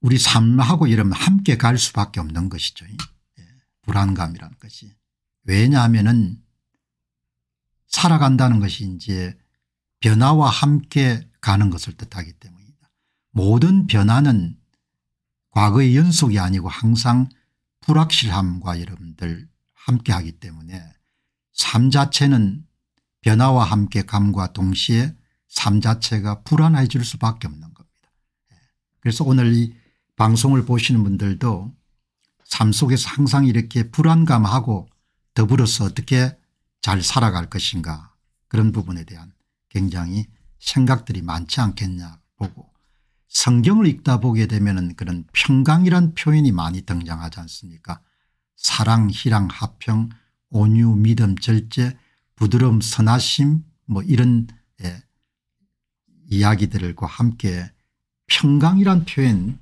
우리 삶하고 이러면 함께 갈 수밖에 없는 것이죠. 예. 불안감이라는 것이. 왜냐하면 살아간다는 것이 이제 변화와 함께 가는 것을 뜻하기 때문이다. 모든 변화는 과거의 연속이 아니고 항상 불확실함과 여러분들 함께 하기 때문에 삶 자체는 변화와 함께 감과 동시에 삶 자체가 불안해질 수밖에 없는 겁니다. 예. 그래서 오늘 이 방송을 보시는 분들도 삶 속에서 항상 이렇게 불안감하고 더불어서 어떻게 잘 살아갈 것인가 그런 부분에 대한 굉장히 생각들이 많지 않겠냐 보고 성경을 읽다 보게 되면 그런 평강이란 표현이 많이 등장하지 않습니까 사랑 희랑 합평 온유 믿음 절제 부드러움 선하심 뭐 이런 예, 이야기들과 함께 평강이란 표현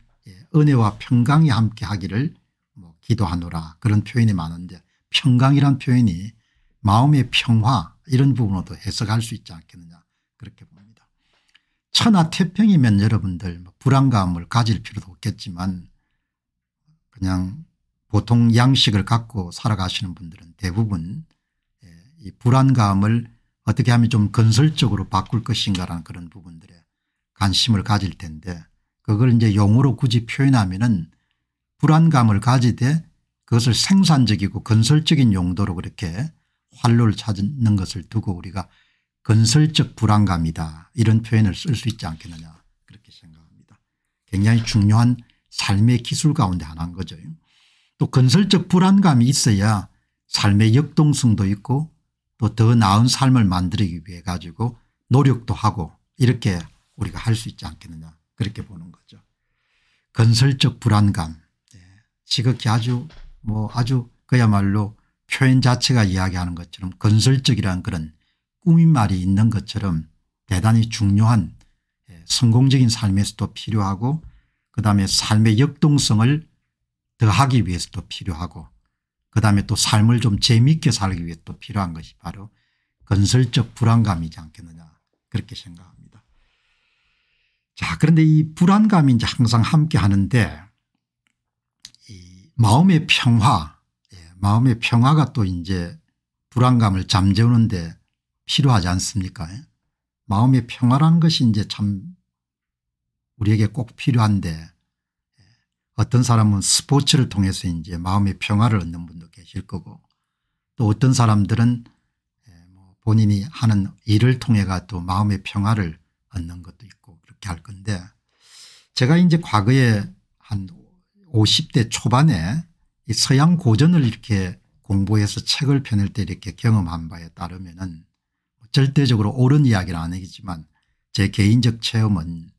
은혜와 평강이 함께하기를 뭐 기도하노라 그런 표현이 많은데 평강이란 표현이 마음의 평화 이런 부분으로도 해석할 수 있지 않겠느냐 그렇게 봅니다. 천하 태평이면 여러분들 뭐 불안감을 가질 필요도 없겠지만 그냥 보통 양식을 갖고 살아가시는 분들은 대부분 예, 이 불안감을 어떻게 하면 좀 건설적으로 바꿀 것인가라는 그런 부분들에 관심을 가질 텐데 그걸 이제 용어로 굳이 표현하면은 불안감을 가지되 그것을 생산적이고 건설적인 용도로 그렇게 활로를 찾는 것을 두고 우리가 건설적 불안감이다 이런 표현을 쓸 수 있지 않겠느냐 그렇게 생각합니다. 굉장히 중요한 삶의 기술 가운데 하나인 거죠. 또 건설적 불안감이 있어야 삶의 역동성도 있고 또 더 나은 삶을 만들기 위해 가지고 노력도 하고 이렇게 우리가 할 수 있지 않겠느냐 그렇게 보는 거죠. 건설적 불안감 예. 지극히 아주 뭐 아주 그야말로 표현 자체가 이야기하는 것처럼 건설적이라는 그런 꾸민 말이 있는 것처럼 대단히 중요한 예, 성공적인 삶에서도 필요하고 그다음에 삶의 역동성을 더하기 위해서도 필요하고 그다음에 또 삶을 좀 재미있게 살기 위해 또 필요한 것이 바로 건설적 불안감이지 않겠느냐 그렇게 생각합니다. 자 그런데 이 불안감이 이제 항상 함께 하는데 이 마음의 평화 예, 마음의 평화가 또 이제 불안감을 잠재우는데 필요하지 않습니까 예? 마음의 평화라는 것이 이제 참 우리에게 꼭 필요한데 예, 어떤 사람은 스포츠를 통해서 이제 마음의 평화를 얻는 분도 계실 거고 또 어떤 사람들은 예, 뭐 본인이 하는 일을 통해가 또 마음의 평화를 얻는 것도 있고 이렇게 할 건데 제가 이제 과거에 한 50대 초반에 서양 고전을 이렇게 공부해서 책을 펴낼 때 이렇게 경험한 바에 따르면은 뭐 절대적으로 옳은 이야기는 아니겠지만 제 개인적 체험은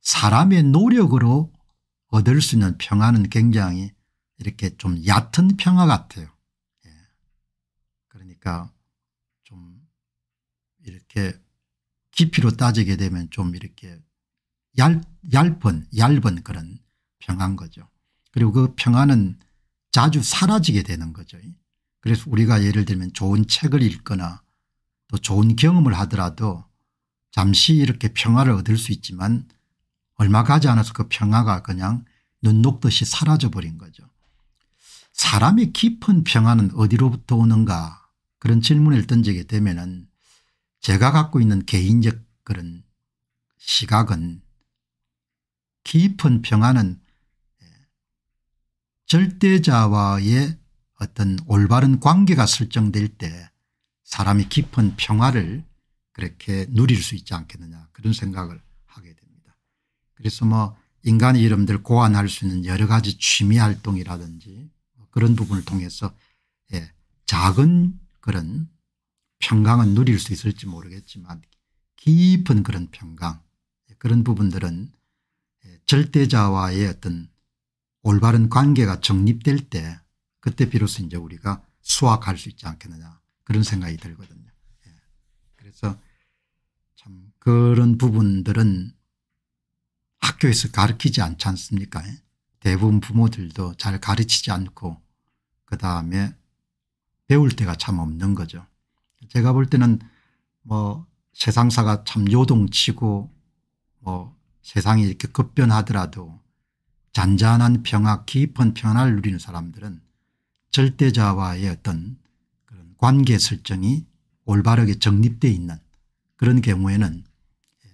사람의 노력으로 얻을 수 있는 평화는 굉장히 이렇게 좀 얕은 평화 같아요. 예. 그러니까 좀 이렇게 깊이로 따지게 되면 좀 이렇게 얇, 얇은 얇은 그런 평화인 거죠. 그리고 그 평화는 자주 사라지게 되는 거죠. 그래서 우리가 예를 들면 좋은 책을 읽거나 또 좋은 경험을 하더라도 잠시 이렇게 평화를 얻을 수 있지만 얼마 가지 않아서 그 평화가 그냥 눈 녹듯이 사라져버린 거죠. 사람의 깊은 평화는 어디로부터 오는가 그런 질문을 던지게 되면 은 제가 갖고 있는 개인적 그런 시각은 깊은 평안은 예, 절대자와의 어떤 올바른 관계가 설정될 때 사람이 깊은 평화를 그렇게 누릴 수 있지 않겠느냐 그런 생각을 하게 됩니다. 그래서 뭐 인간이 이름들 고안할 수 있는 여러 가지 취미 활동이라든지 뭐 그런 부분을 통해서 예, 작은 그런 평강은 누릴 수 있을지 모르겠지만 깊은 그런 평강 예, 그런 부분들은 절대자와의 어떤 올바른 관계가 정립될 때 그때 비로소 이제 우리가 수확할 수 있지 않겠느냐 그런 생각이 들거든요. 예. 그래서 참 그런 부분들은 학교에서 가르치지 않지 않습니까? 예. 대부분 부모들도 잘 가르치지 않고 그 다음에 배울 때가 참 없는 거죠. 제가 볼 때는 뭐 세상사가 참 요동치고 뭐 세상이 이렇게 급변하더라도 잔잔한 평화 깊은 평화를 누리는 사람들은 절대자와의 어떤 그런 관계 설정이 올바르게 정립되어 있는 그런 경우에는 예,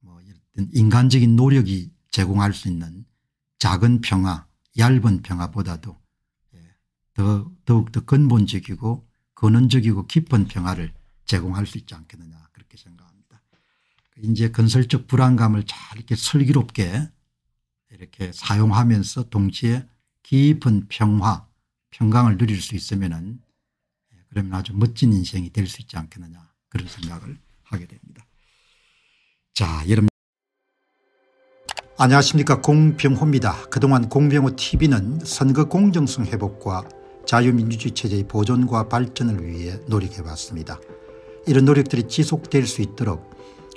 뭐 인간적인 노력이 제공할 수 있는 작은 평화 얇은 평화보다도 예, 더, 더욱더 근본적이고 근원적이고 깊은 평화를 제공할 수 있지 않겠느냐 그렇게 생각합니다. 그 이제 건설적 불안감을 잘 이렇게 슬기롭게 이렇게 사용하면서 동시에 깊은 평화 평강을 누릴 수 있으면은 그러면 아주 멋진 인생이 될 수 있지 않겠느냐 그런 생각을 하게 됩니다. 자 여러분 안녕하십니까 공병호입니다. 그동안 공병호 tv는 선거 공정성 회복과 자유민주주의 체제의 보존과 발전을 위해 노력해왔습니다. 이런 노력들이 지속될 수 있도록